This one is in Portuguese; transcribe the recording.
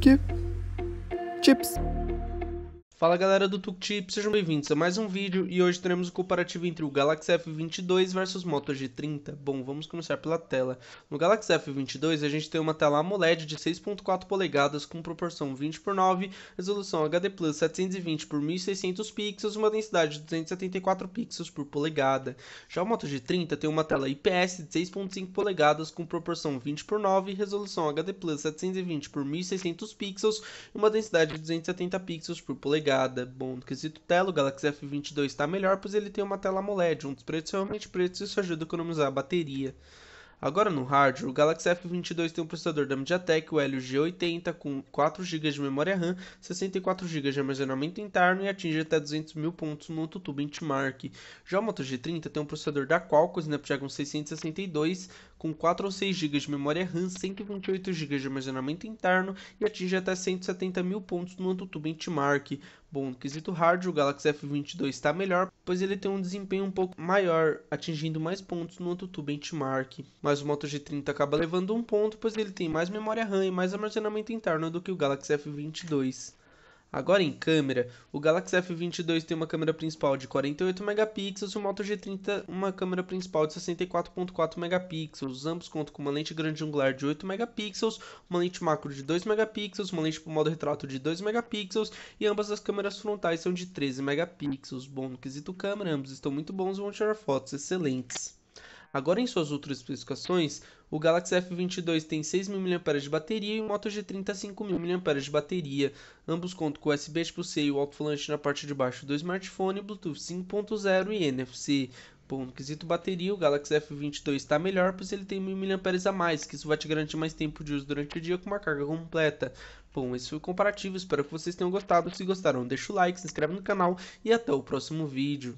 chips. Fala galera do TukTip, sejam bem-vindos a mais um vídeo e hoje teremos o comparativo entre o Galaxy F22 versus Moto G30. Bom, vamos começar pela tela. No Galaxy F22 a gente tem uma tela AMOLED de 6.4 polegadas com proporção 20 por 9, resolução HD Plus 720 por 1600 pixels, uma densidade de 274 pixels por polegada. Já o Moto G30 tem uma tela IPS de 6.5 polegadas com proporção 20 por 9, resolução HD Plus 720 por 1600 pixels, uma densidade de 270 pixels por polegada. Bom, no quesito tela, o Galaxy F22 está melhor, pois ele tem uma tela AMOLED, um dos pretos realmente pretos, isso ajuda a economizar a bateria. Agora no hardware, o Galaxy F22 tem um processador da MediaTek, o Helio G80, com 4 GB de memória RAM, 64 GB de armazenamento interno e atinge até 200 mil pontos no Tutu Benchmark. Já o Moto G30 tem um processador da Qualcomm Snapdragon 662, com 4 ou 6 GB de memória RAM, 128 GB de armazenamento interno e atinge até 170 mil pontos no Antutu Benchmark. Bom, no quesito hard, o Galaxy F22 está melhor, pois ele tem um desempenho um pouco maior, atingindo mais pontos no AnTuTu Benchmark. Mas o Moto G30 acaba levando um ponto, pois ele tem mais memória RAM e mais armazenamento interno do que o Galaxy F22. Agora em câmera, o Galaxy F22 tem uma câmera principal de 48 megapixels e o Moto G30 uma câmera principal de 64.4 megapixels. Ambos contam com uma lente grande angular de 8 megapixels, uma lente macro de 2 megapixels, uma lente para modo retrato de 2 megapixels e ambas as câmeras frontais são de 13 megapixels. Bom, no quesito câmera, ambos estão muito bons e vão tirar fotos excelentes. Agora, em suas outras especificações, o Galaxy F22 tem 6.000 mAh de bateria e o Moto G30 5.000 mAh de bateria. Ambos contam com USB Tipo-C e o alto-falante na parte de baixo do smartphone, Bluetooth 5.0 e NFC. Bom, no quesito bateria, o Galaxy F22 está melhor, pois ele tem 1.000 mAh a mais, que isso vai te garantir mais tempo de uso durante o dia com uma carga completa. Bom, esse foi o comparativo, espero que vocês tenham gostado. Se gostaram, deixa o like, se inscreve no canal e até o próximo vídeo.